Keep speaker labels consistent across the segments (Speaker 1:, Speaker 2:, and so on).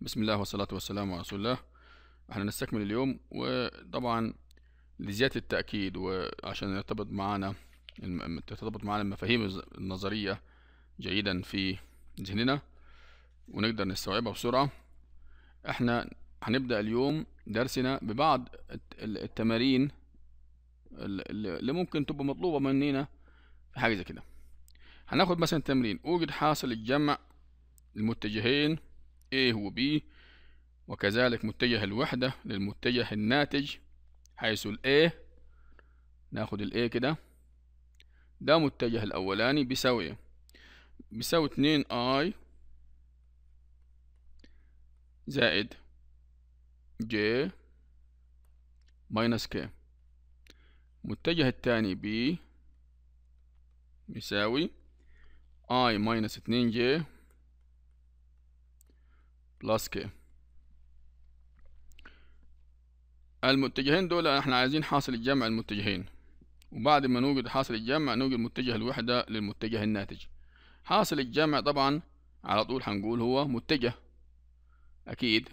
Speaker 1: بسم الله والصلاة والسلام على رسول الله احنا نستكمل اليوم وطبعا لزيادة التأكيد وعشان يرتبط معانا ترتبط معانا المفاهيم النظرية جيدا في ذهننا ونقدر نستوعبها بسرعة احنا هنبدأ اليوم درسنا ببعض التمارين اللي ممكن تبقى مطلوبة مننا في حاجة زي كده هناخد مثلا تمرين اوجد حاصل الجمع المتجهين A و B وكذلك متجه الوحدة للمتجه الناتج حيث ال A ناخد ال A كده ده متجه الأولاني بيساوي بيساوي اتنين I زائد J ماينس K المتجه التاني B يساوي I ماينس اتنين J بلس كي المتجهين دول احنا عايزين حاصل الجمع المتجهين وبعد ما نوجد حاصل الجمع نوجد متجه الوحدة للمتجه الناتج حاصل الجمع طبعا على طول هنقول هو متجه أكيد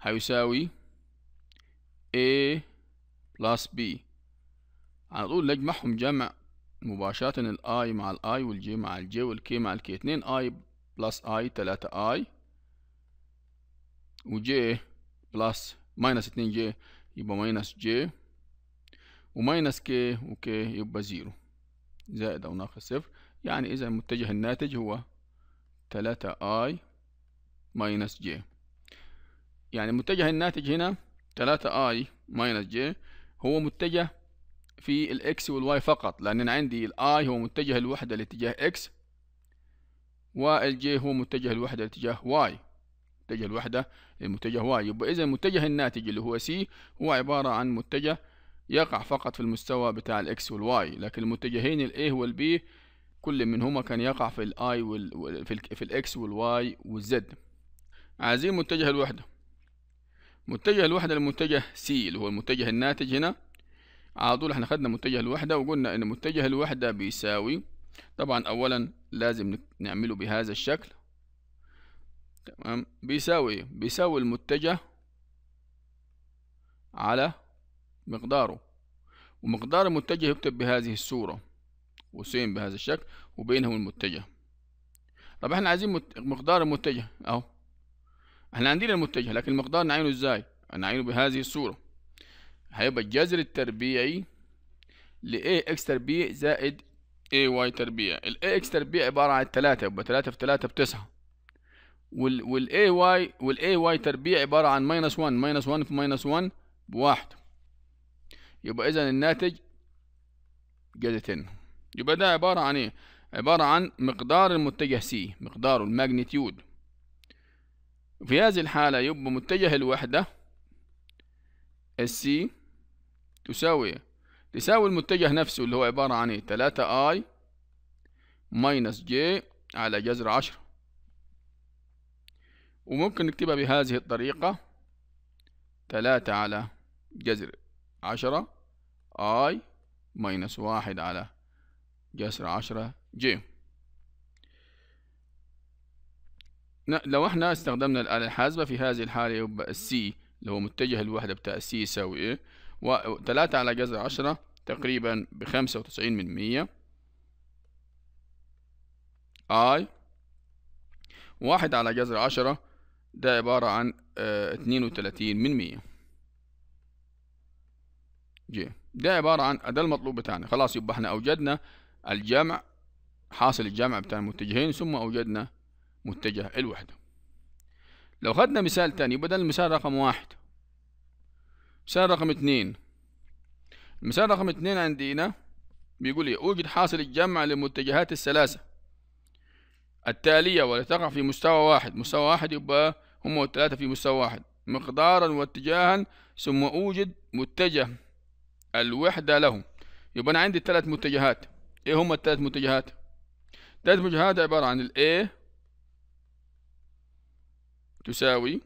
Speaker 1: هيساوي A بلس B على طول نجمعهم جمع مباشرة ال I مع ال I والـ J مع ال J والـ K مع ال K اتنين I بلس I تلاتة I وجي بلس ماينس 2 جي يبقى ماينس جي وماينس كي وكي يبقى زيرو زائد أو ناقص صفر يعني إذا المتجه الناتج هو تلاتة آي ماينس جي يعني المتجه الناتج هنا تلاتة آي ماينس جي هو متجه في الإكس والواي فقط لأن أنا عندي الآي هو متجه الوحدة لاتجاه إكس والجي هو متجه الوحدة لاتجاه واي متجه الوحدة للمتجه واي يبقى إذا المتجه الناتج اللي هو سي هو عبارة عن متجه يقع فقط في المستوى بتاع الإكس والواي لكن المتجهين الإيه والبي كل منهما كان يقع في الآي وال في, ال في الإكس والواي والزد عايزين متجه الوحدة متجه الوحدة المتجه سي اللي هو المتجه الناتج هنا على طول احنا خدنا متجه الوحدة وقلنا ان متجه الوحدة بيساوي طبعا اولا لازم نعمله بهذا الشكل تمام بيساوي ايه بيساوي المتجه على مقداره ومقدار المتجه يكتب بهذه الصورة قوسين بهذا الشكل وبينهم المتجه طب احنا عايزين مقدار المتجه اهو احنا عندنا المتجه لكن المقدار نعينه ازاي نعينه بهذه الصورة هيبقى الجذر التربيعي ل ax تربيع زائد AY تربيع ال ax تربيع عبارة عن 3 يبقى 3 في 3 بتسعة وال والاي واي والاي واي تربيع عباره عن ماينس 1 ماينس 1 في ماينس 1 بواحد يبقى اذا الناتج جذر يبقى ده عباره عن ايه عباره عن مقدار المتجه سي مقداره الماجنتيود في هذه الحاله يبقى متجه الوحده السي تساوي تساوي المتجه نفسه اللي هو عباره عن ايه 3 اي ماينس جي على جذر 10 وممكن نكتبها بهذه الطريقة ثلاثة على جذر عشرة اي ماينس واحد على جذر عشرة جي لو احنا استخدمنا الآلة الحاسبة في هذه الحالة يبقى السي اللي هو متجه الوحدة بتاع السي يساوي ايه وتلاتة على جذر عشرة تقريبا بخمسة وتسعين من مية اي واحد على جذر عشرة ده عبارة عن آه، اتنين وتلاتين من مية جي ده عبارة عن ده المطلوب بتاعنا خلاص يبقى احنا أوجدنا الجمع حاصل الجمع بتاع المتجهين ثم أوجدنا متجه الوحدة لو خدنا مثال تاني بدل المثال رقم واحد مثال رقم اتنين المثال رقم اتنين عندنا بيقول لي أوجد حاصل الجمع للمتجهات الثلاثة التالية ولا تقع في مستوى واحد مستوى واحد يبقى هم الثلاثة في مستوى واحد مقدارا واتجاها ثم أوجد متجه الوحدة له يبقى أنا عندي ثلاث متجهات إيه هم الثلاث متجهات؟ ثلاث متجهات عبارة عن ال A تساوي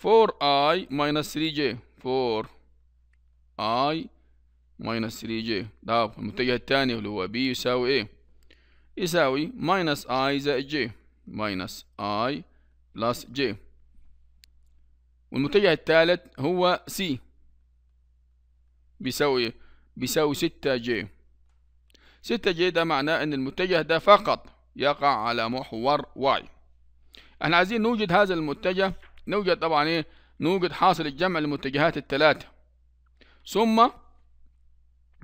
Speaker 1: 4i minus 3j 4i minus 3j ده طيب، المتجه الثاني اللي هو B يساوي إيه؟ يساوي minus i زائد j minus i بلس جي والمتجه الثالث هو سي بيساوي بيساوي ستة جي ستة جي ده معناه ان المتجه ده فقط يقع على محور واي احنا عايزين نوجد هذا المتجه نوجد طبعا ايه نوجد حاصل الجمع للمتجهات الثلاثة ثم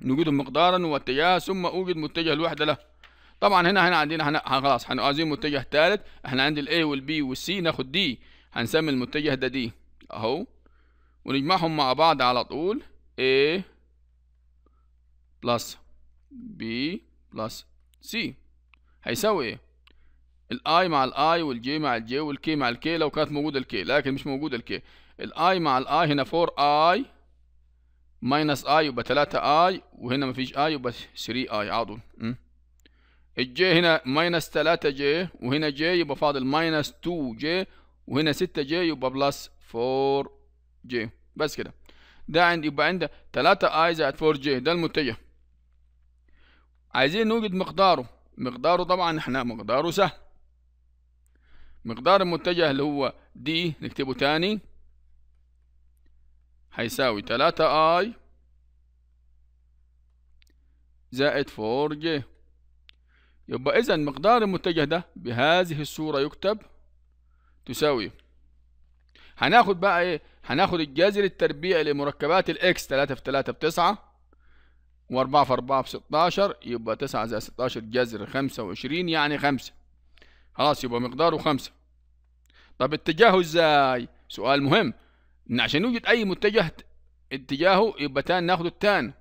Speaker 1: نوجد مقدارا واتجاها ثم اوجد متجه الوحدة له طبعا هنا هنا عندنا هنا خلاص هنعزم متجه ثالث احنا عند الاي والبي والسي ناخد دي هنسمي المتجه ده دي اهو ونجمعهم مع بعض على طول اي بلس بي بلس سي هيساوي ايه الاي مع الاي والجي مع الجي والكي مع الكي لو كانت موجوده الكي لكن مش موجوده الكي الاي مع الاي هنا 4 اي ماينس اي يبقى 3 اي وهنا مفيش اي يبقى 3 اي على امم الجي هنا ماينس 3 جي وهنا جي يبقى فاضل ماينس 2 جي وهنا 6 جي يبقى بلس 4 جي بس كده ده عندي يبقى عنده 3 اي زائد 4 جي ده المتجه عايزين نوجد مقداره مقداره طبعا احنا مقداره سهل مقدار المتجه اللي هو دي نكتبه تاني هيساوي 3 اي زائد 4 جي يبقى إذا مقدار المتجه ده بهذه الصورة يكتب تساوي هناخد بقى إيه؟ هناخد الجذر التربيعي لمركبات الإكس 3 في 3 في 9 و4 في 4 في 16 يبقى 9 زائد 16 جذر 25 يعني 5 خلاص يبقى مقداره 5 طب اتجاهه ازاي؟ سؤال مهم ان عشان يوجد اي متجه اتجاهه يبقى تان ناخده التاني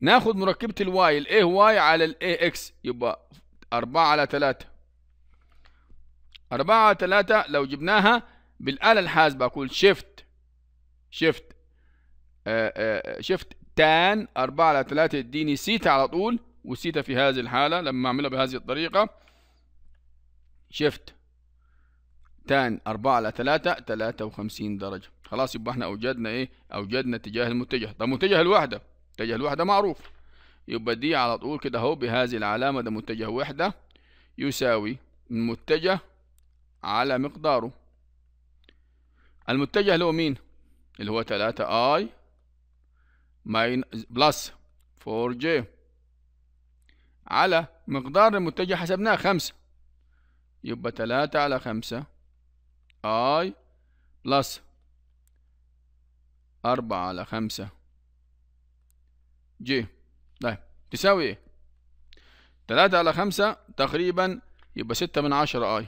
Speaker 1: ناخد مركبة الواي الاي واي على الاي اكس يبقى أربعة على تلاتة أربعة على تلاتة لو جبناها بالآلة الحاسبة أقول شيفت شيفت شيفت تان أربعة على تلاتة يديني سيتا على طول وسيتا في هذه الحالة لما أعملها بهذه الطريقة شيفت تان أربعة على تلاتة تلاتة وخمسين درجة خلاص يبقى احنا أوجدنا إيه أوجدنا اتجاه المتجه طب متجه الوحدة متجه الوحدة معروف يبقى دي على طول كده اهو بهذه العلامة ده متجه وحدة يساوي المتجه على مقداره المتجه له مين اللي هو 3 اي بلس 4 جي على مقدار المتجه حسبناه 5 يبقى 3 على 5 اي بلس 4 على 5 جي طيب تساوي ايه تلاتة على خمسة تقريبا يبقى ستة من عشرة اي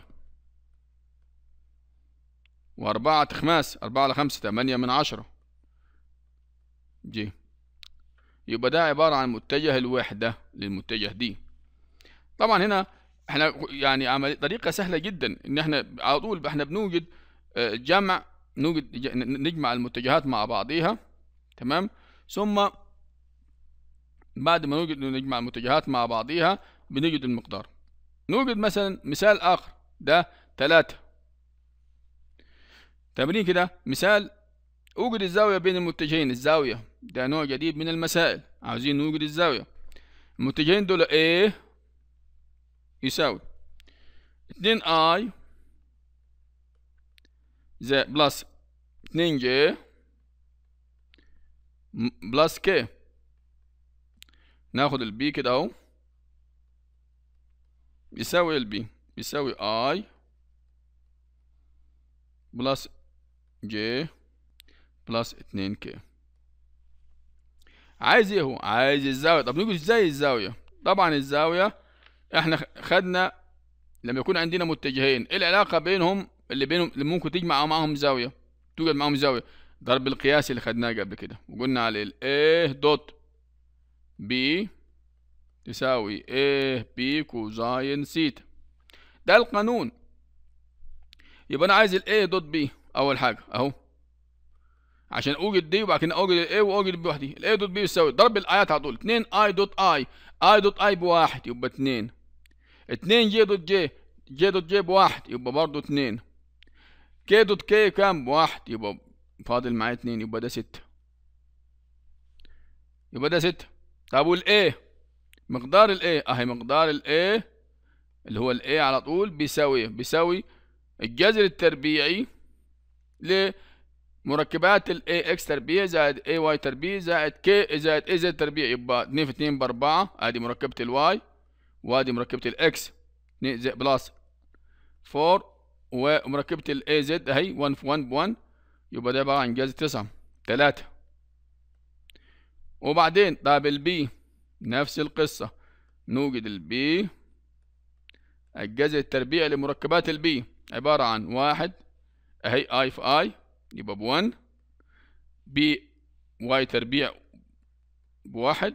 Speaker 1: وأربعة تخماس أربعة على خمسة تمانية من عشرة جي يبقى ده عبارة عن متجه الوحدة للمتجه دي طبعا هنا احنا يعني عمل طريقة سهلة جدا ان احنا على طول احنا بنوجد آه، جمع نوجد نجمع المتجهات مع بعضيها تمام ثم بعد ما نوجد نجمع المتجهات مع بعضيها بنجد المقدار نوجد مثلا مثال آخر ده تلاتة تمرين كده مثال أوجد الزاوية بين المتجهين الزاوية ده نوع جديد من المسائل عاوزين نوجد الزاوية المتجهين دول ايه يساوي 2 اي زائد بلس 2 جي بلس كي ناخد البي كده اهو يساوي البي يساوي اي بلس جي بلس اتنين كي عايز ايه هو عايز الزاويه طب نيجي ازاي الزاويه طبعا الزاويه احنا خدنا لما يكون عندنا متجهين ايه العلاقه بينهم اللي بينهم اللي ممكن تجمع معاهم زاويه توجد معاهم زاويه ضرب القياسي اللي خدناه قبل كده وقلنا عليه الايه دوت بي تساوي A B كوزاين سيتا ده القانون يبقى أنا عايز ال A دوت B أول حاجة أهو عشان أوجد دي وبعد كده أوجد ال A وأوجد B وحدي ال A دوت B يساوي ضرب الآيات على طول 2 I دوت I I دوت I بواحد يبقى 2 2 J دوت J J دوت J بواحد يبقى برضه 2 K دوت K كام بواحد يبقى فاضل معايا 2 يبقى ده 6 يبقى ده 6 طب والايه مقدار الايه اهي مقدار الايه اللي هو الايه على طول بيساوي بيساوي الجذر التربيعي لمركبات الاي اكس تربيع زائد اي واي تربيع زائد كي زائد اي زائد تربيع يبقى 2 في 2 ب 4 ادي مركبه الواي وهذه مركبه الاكس 2 بلس 4 ومركبه الاي زد اهي 1 في 1 ب 1 يبقى ده عباره عن جذر 9 3 وبعدين طب البي نفس القصة نوجد البي الجذر التربيعي لمركبات البي عبارة عن واحد اهي اي في اي يبقى بون بي واي تربيع بواحد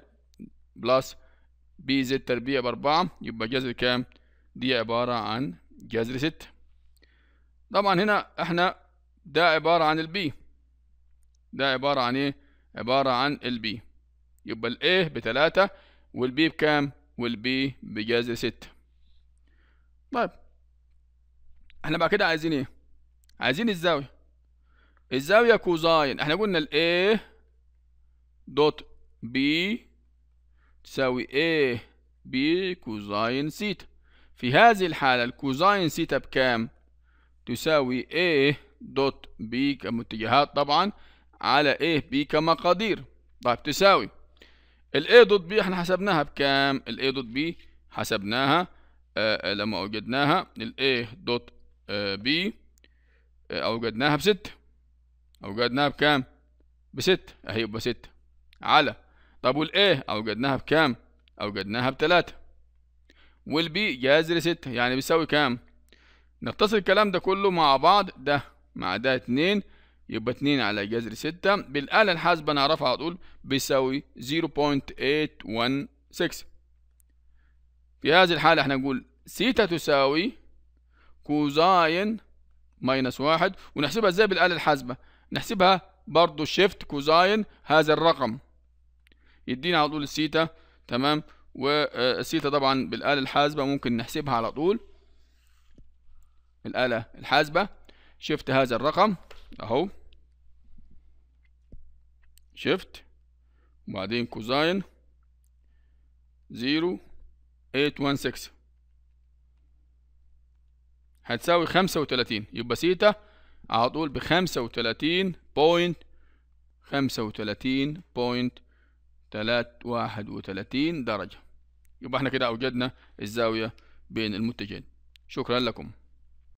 Speaker 1: بلس بي زد تربيع بأربعة يبقى جذر كام؟ دي عبارة عن جذر ستة طبعا هنا احنا ده عبارة عن البي ده عبارة عن ايه؟ عبارة عن البي يبقى الايه بتلاتة والبي بكام والبي بجذر ستة طيب احنا بعد كده عايزين ايه عايزين الزاوية الزاوية كوزاين احنا قلنا A دوت بي تساوي A B كوزاين سيتا في هذه الحالة الكوزاين سيتا بكام تساوي A دوت بي كمتجهات طبعا على A B كمقادير طيب تساوي الاي دوت بي احنا حسبناها بكام الاي دوت بي حسبناها آه،, آه لما اوجدناها الاي دوت بي اوجدناها بستة اوجدناها بكام بستة اهي يبقى ستة على طب والاي اوجدناها بكام اوجدناها بتلاتة والبي جذر ستة يعني بيساوي كام نتصل الكلام ده كله مع بعض ده مع ده اتنين يبقى 2 على جذر 6 بالآلة الحاسبة أنا على طول بيساوي 0.816 في هذه الحالة احنا نقول سيتا تساوي كوزاين ماينس واحد ونحسبها ازاي بالآلة الحاسبة نحسبها برضو شيفت كوزاين هذا الرقم يدينا على طول السيتا تمام والسيتا آه، طبعا بالآلة الحاسبة ممكن نحسبها على طول الآلة الحاسبة شيفت هذا الرقم أهو شفت وبعدين كوزاين زيرو ايت وان سكس هتساوي خمسة وتلاتين يبقى سيتا على طول بخمسة وتلاتين بوينت خمسة وتلاتين بوينت تلات واحد وتلاتين درجة يبقى احنا كده أوجدنا الزاوية بين المتجهين شكرا لكم